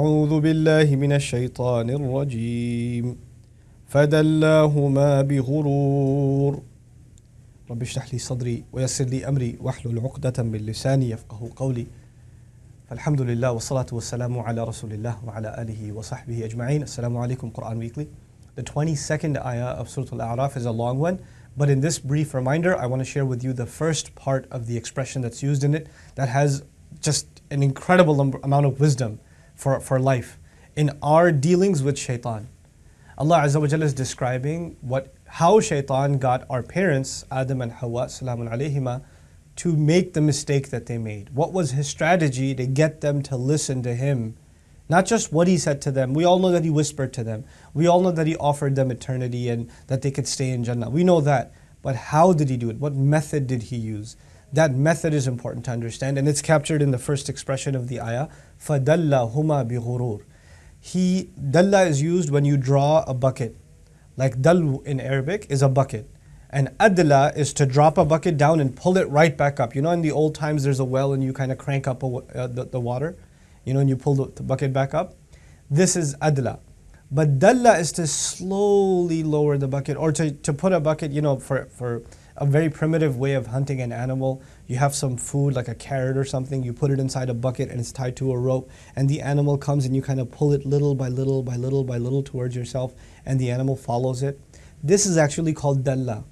أعوذ بالله من الشيطان الرجيم فدلاهما بغرور رب اشرح لي صدري ويسر لي أمري واحلل عقدة من لساني يفقه قولي فالحمد لله والصلاة والسلام على رسول الله وعلى آله وصحبه أجمعين السلام عليكم Quran Weekly The 22nd ayah of Surah Al-A'raf is a long one But in this brief reminder, I want to share with you the first part of the expression that's used in it that has just an incredible amount of wisdom for, for life in our dealings with shaitan. Allah Azza wa Jalla is describing what, how shaitan got our parents, Adam and Hawa, salamun alayhima, to make the mistake that they made. What was his strategy to get them to listen to him? Not just what he said to them. We all know that he whispered to them. We all know that he offered them eternity and that they could stay in Jannah. We know that. But how did he do it? What method did he use? That method is important to understand and it's captured in the first expression of the ayah, huma بِغُرُورٍ He, dalla is used when you draw a bucket. Like "dalu" in Arabic is a bucket. And adla is to drop a bucket down and pull it right back up. You know, in the old times, there's a well and you kind of crank up a, uh, the, the, water, you know, and you pull the, the bucket back up. This is adla. But dalla is to slowly lower the bucket or to, to put a bucket, you know, for, for a very primitive way of hunting an animal. You have some food like a carrot or something, you put it inside a bucket and it's tied to a rope, and the animal comes and you kind of pull it little by little by little by little towards yourself, and the animal follows it. This is actually called dalla.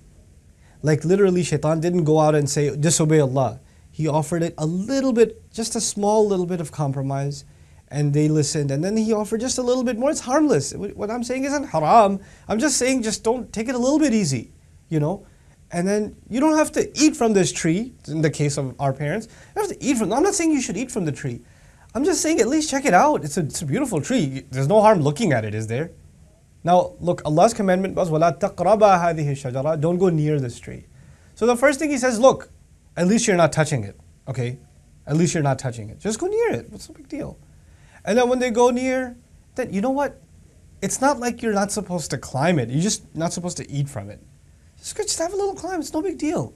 Like literally, shaitan didn't go out and say, disobey Allah. He offered it a little bit, just a small little bit of compromise, and they listened. And then he offered just a little bit more. It's harmless. What I'm saying isn't haram. I'm just saying, just don't take it a little bit easy, you know? and then you don't have to eat from this tree, in the case of our parents. You have to eat from, I'm not saying you should eat from the tree. I'm just saying at least check it out. It's a, it's a beautiful tree. There's no harm looking at it, is there? Now, look, Allah's commandment was, وَلَا تَقْرَبَا هَذِهِ الشَّجَرَةِ Don't go near this tree. So the first thing he says, look, at least you're not touching it, okay? At least you're not touching it. Just go near it. What's the big deal? And then when they go near, then you know what? It's not like you're not supposed to climb it. You're just not supposed to eat from it. Just just have a little climb. It's no big deal.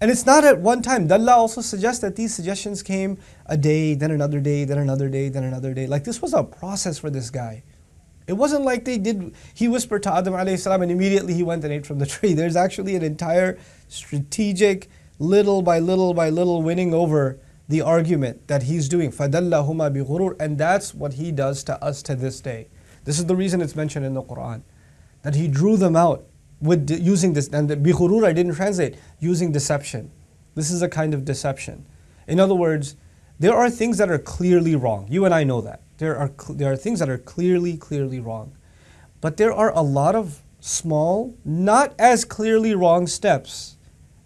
And it's not at one time. Dalla also suggests that these suggestions came a day, then another day, then another day, then another day. Like this was a process for this guy. It wasn't like they did, he whispered to Adam alayhi and immediately he went and ate from the tree. There's actually an entire strategic, little by little by little winning over the argument that he's doing. فَدَلَّهُمَا بِغُرُورٍ And that's what he does to us to this day. This is the reason it's mentioned in the Quran. That he drew them out with de- using this, and the bihurur I didn't translate, using deception. This is a kind of deception. In other words, there are things that are clearly wrong. You and I know that. There are, cl- there are things that are clearly, clearly wrong. But there are a lot of small, not as clearly wrong steps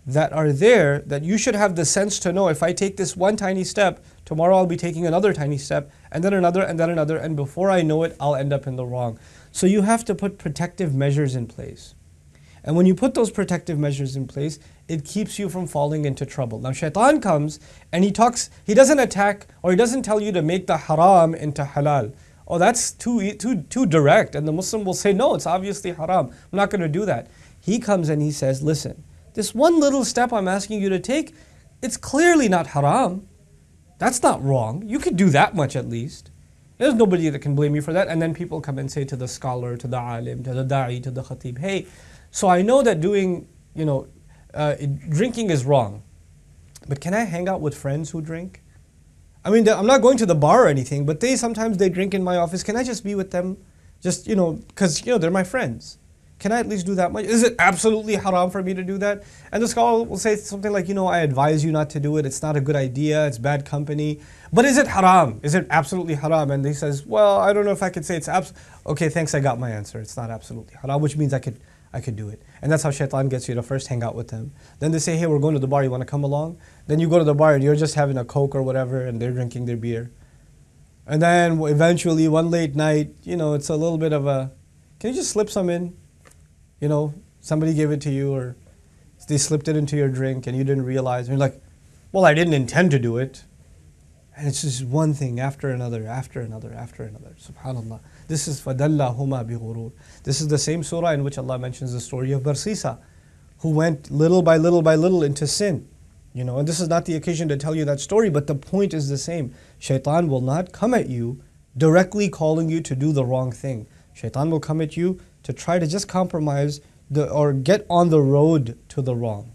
that are there that you should have the sense to know if I take this one tiny step, tomorrow I'll be taking another tiny step, and then another, and then another, and before I know it, I'll end up in the wrong. So you have to put protective measures in place. And when you put those protective measures in place, it keeps you from falling into trouble. Now shaitan comes and he talks, he doesn't attack or he doesn't tell you to make the haram into halal. Oh, that's too, too, too direct. And the Muslim will say, no, it's obviously haram. I'm not going to do that. He comes and he says, listen, this one little step I'm asking you to take, it's clearly not haram. That's not wrong. You could do that much at least. There's nobody that can blame you for that. And then people come and say to the scholar, to the alim, to the da'i, to the khatib, hey, so I know that doing, you know, uh, drinking is wrong, but can I hang out with friends who drink? I mean, I'm not going to the bar or anything, but they sometimes they drink in my office. Can I just be with them? Just, you know, because, you know, they're my friends. Can I at least do that much? Is it absolutely haram for me to do that? And the scholar will say something like, you know, I advise you not to do it. It's not a good idea. It's bad company. But is it haram? Is it absolutely haram? And he says, well, I don't know if I could say it's abs. Okay, thanks. I got my answer. It's not absolutely haram, which means I could I could do it. And that's how shaitan gets you to first hang out with them. Then they say, hey, we're going to the bar, you want to come along? Then you go to the bar and you're just having a Coke or whatever and they're drinking their beer. And then eventually, one late night, you know, it's a little bit of a, can you just slip some in? You know, somebody gave it to you or they slipped it into your drink and you didn't realize. And you're like, well, I didn't intend to do it. And it's just one thing after another, after another, after another. Subhanallah. This is فَدَلَّهُمَا بِغُرُورٍ This is the same surah in which Allah mentions the story of Barsisa, who went little by little by little into sin. You know, and this is not the occasion to tell you that story, but the point is the same. Shaitan will not come at you directly calling you to do the wrong thing. Shaitan will come at you to try to just compromise the, or get on the road to the wrong.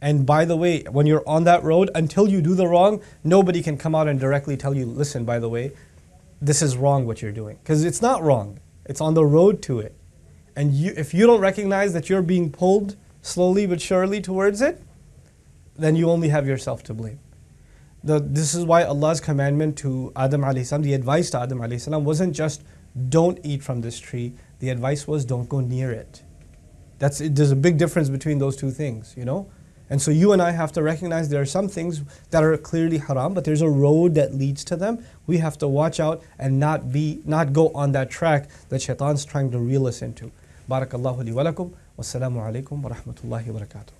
And by the way, when you're on that road, until you do the wrong, nobody can come out and directly tell you, listen, by the way, this is wrong what you're doing. Because it's not wrong, it's on the road to it. And you, if you don't recognize that you're being pulled slowly but surely towards it, then you only have yourself to blame. The, this is why Allah's commandment to Adam salam, the advice to Adam salam, wasn't just don't eat from this tree. The advice was don't go near it. That's, there's a big difference between those two things, you know? And so you and I have to recognize there are some things that are clearly haram, but there's a road that leads to them. We have to watch out and not be not go on that track that shaitan's trying to reel us into. Barakallahu li wa Wassalamu alaikum wa rahmatullahi wa barakatuh.